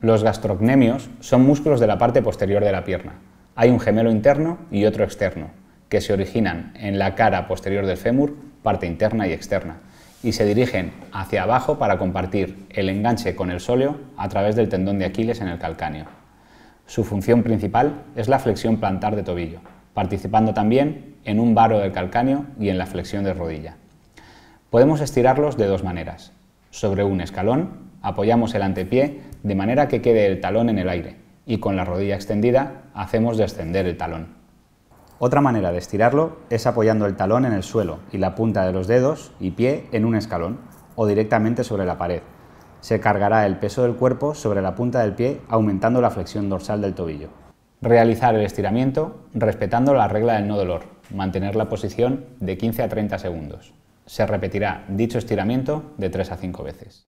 Los gastrocnemios son músculos de la parte posterior de la pierna. Hay un gemelo interno y otro externo, que se originan en la cara posterior del fémur, parte interna y externa, y se dirigen hacia abajo para compartir el enganche con el sóleo a través del tendón de Aquiles en el calcáneo. Su función principal es la flexión plantar de tobillo, participando también en un varo del calcáneo y en la flexión de rodilla. Podemos estirarlos de dos maneras. Sobre un escalón, apoyamos el antepié de manera que quede el talón en el aire y con la rodilla extendida hacemos descender el talón. Otra manera de estirarlo es apoyando el talón en el suelo y la punta de los dedos y pie en un escalón o directamente sobre la pared. Se cargará el peso del cuerpo sobre la punta del pie aumentando la flexión dorsal del tobillo. Realizar el estiramiento respetando la regla del no dolor, mantener la posición de 15 a 30 segundos. Se repetirá dicho estiramiento de 3 a 5 veces.